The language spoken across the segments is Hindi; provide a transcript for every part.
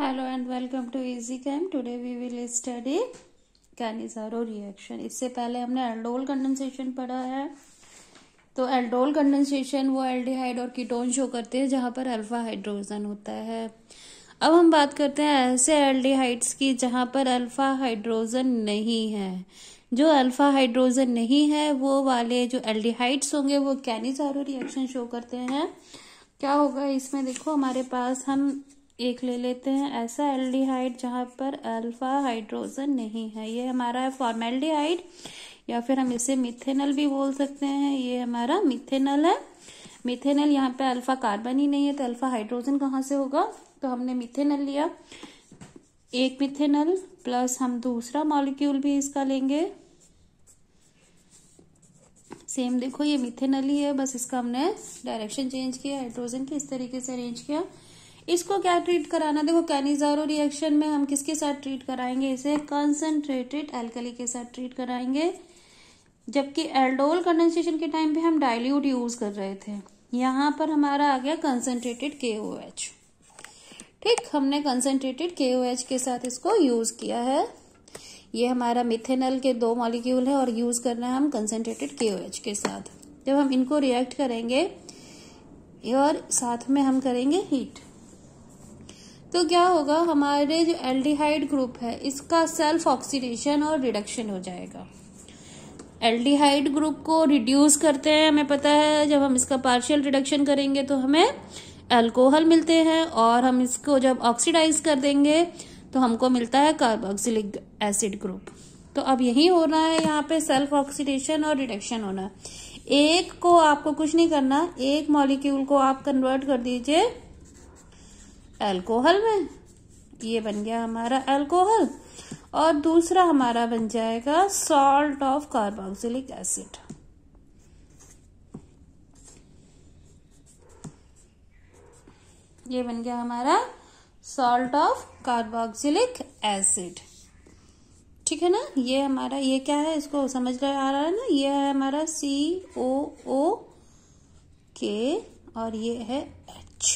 hello and welcome to easy cam today we will study Cannizzaro reaction इससे पहले हमने एल्डोल कंडेंसेशन पढ़ा है तो एल्डोल कंडेंसेशन वो एल्डिहाइड और कीटोन शो करते हैं जहाँ पर अल्फा हाइड्रोजन होता है अब हम बात करते हैं ऐसे एल्डिहाइड्स की जहाँ पर अल्फा हाइड्रोजन नहीं है जो अल्फा हाइड्रोजन नहीं है वो वाले जो एल्डिहाइड्स होंगे वो कैनिजारो रिएक्शन शो करते हैं क्या होगा इसमें देखो हमारे पास हम एक ले लेते हैं ऐसा एल्डिहाइड जहाँ पर अल्फा हाइड्रोजन नहीं है ये हमारा फॉर्मेल्डिहाइड या फिर हम इसे मिथेनल भी बोल सकते हैं ये हमारा मिथेनल है मिथेनल यहाँ पे अल्फा कार्बन ही नहीं है तो अल्फा हाइड्रोजन कहाँ से होगा तो हमने मिथेनल लिया एक मिथेनल प्लस हम दूसरा मॉलिक्यूल भी इसका लेंगे सेम देखो ये मिथेनल ही है बस इसका हमने डायरेक्शन चेंज किया हाइड्रोजन के इस तरीके से अरेंज किया इसको क्या ट्रीट कराना देखो कैनिजारो रिएक्शन में हम किसके साथ ट्रीट कराएंगे इसे कंसनट्रेटेड एल्कली के साथ ट्रीट कराएंगे जबकि एल्डोल कंडेंसेशन के टाइम पे हम डाइल्यूट यूज कर रहे थे यहाँ पर हमारा आ गया कंसनट्रेटेड के ठीक हमने कंसनट्रेटेड के के साथ इसको यूज किया है ये हमारा मिथेनल के दो मॉलिक्यूल है और यूज करना है हम कंसनट्रेटेड के के साथ जब हम इनको रिएक्ट करेंगे और साथ में हम करेंगे हीट तो क्या होगा हमारे जो एल्डिहाइड ग्रुप है इसका सेल्फ ऑक्सीडेशन और रिडक्शन हो जाएगा एल्डिहाइड ग्रुप को रिड्यूस करते हैं हमें पता है जब हम इसका पार्शियल रिडक्शन करेंगे तो हमें अल्कोहल मिलते हैं और हम इसको जब ऑक्सीडाइज कर देंगे तो हमको मिलता है कार्बोक्सिलिक एसिड ग्रुप तो अब यही हो रहा है यहाँ पे सेल्फ ऑक्सीडेशन और रिडक्शन होना एक को आपको कुछ नहीं करना एक मॉलिक्यूल को आप कन्वर्ट कर दीजिए एल्कोहल में ये बन गया हमारा एल्कोहल और दूसरा हमारा बन जाएगा सॉल्ट ऑफ कार्बोक्सिलिक एसिड ये बन गया हमारा सॉल्ट ऑफ कार्बोक्सिलिक एसिड ठीक है ना ये हमारा ये क्या है इसको समझ आ रहा है ना ये है हमारा सी ओ ओ के और ये है एच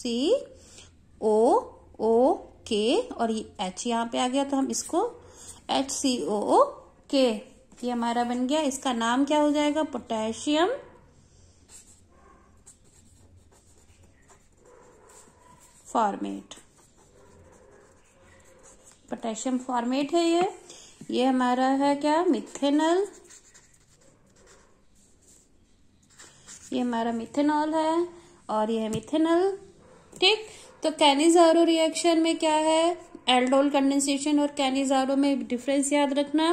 सी ओ ओ के और ये एच यहाँ पे आ गया तो हम इसको एच सी ओ ओ के ये हमारा बन गया इसका नाम क्या हो जाएगा पोटेशियम फॉर्मेट पोटेशियम फॉर्मेट है ये ये हमारा है क्या मिथेनल ये हमारा मिथेनॉल है और ये है मिथेनल ठीक तो कैनिजारो रिएक्शन में क्या है एल्डोल कंडेंसेशन और कैनिजारो में डिफरेंस याद रखना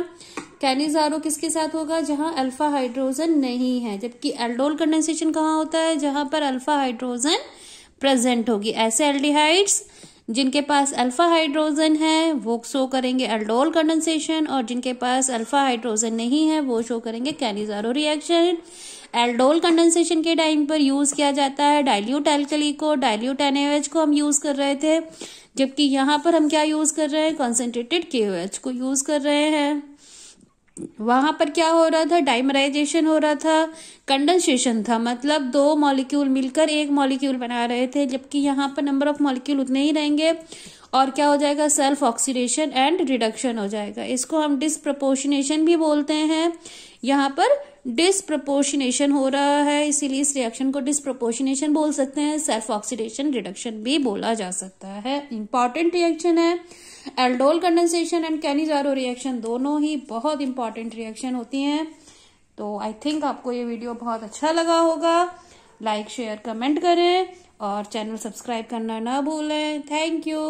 कैनिजारो किसके साथ होगा जहां अल्फा हाइड्रोजन नहीं है जबकि एल्डोल कंडेंसेशन कहाँ होता है जहां पर अल्फा हाइड्रोजन प्रेजेंट होगी ऐसे एल्डिहाइड्स जिनके पास अल्फा हाइड्रोजन है वो शो करेंगे एल्डोल कंडेंसेशन और जिनके पास अल्फा हाइड्रोजन नहीं है वो शो करेंगे कैनिजारो रिएक्शन एल्डोल कंडेंसेशन के टाइम पर यूज किया जाता है डायल्यूट एल्कली को डायल्यूट एनएच को हम यूज कर रहे थे जबकि यहाँ पर हम क्या यूज कर रहे हैं कॉन्सेंट्रेटेड के को यूज कर रहे हैं वहां पर क्या हो रहा था डाइमराइजेशन हो रहा था कंडेंसेशन था मतलब दो मॉलिक्यूल मिलकर एक मॉलिक्यूल बना रहे थे जबकि यहाँ पर नंबर ऑफ मॉलिक्यूल उतने ही रहेंगे और क्या हो जाएगा सेल्फ ऑक्सीडेशन एंड रिडक्शन हो जाएगा इसको हम डिस्प्रपोर्शनेशन भी बोलते हैं यहाँ पर डिस्प्रपोर्शिनेशन हो रहा है इसीलिए इस रिएक्शन को डिस्प्रपोर्शिनेशन बोल सकते हैं सेल्फ ऑक्सीडेशन रिडक्शन भी बोला जा सकता है इंपॉर्टेंट रिएक्शन है aldol condensation and Cannizzaro reaction दोनों ही बहुत इंपॉर्टेंट रिएक्शन होती हैं तो आई थिंक आपको ये वीडियो बहुत अच्छा लगा होगा लाइक शेयर कमेंट करें और चैनल सब्सक्राइब करना ना भूलें थैंक यू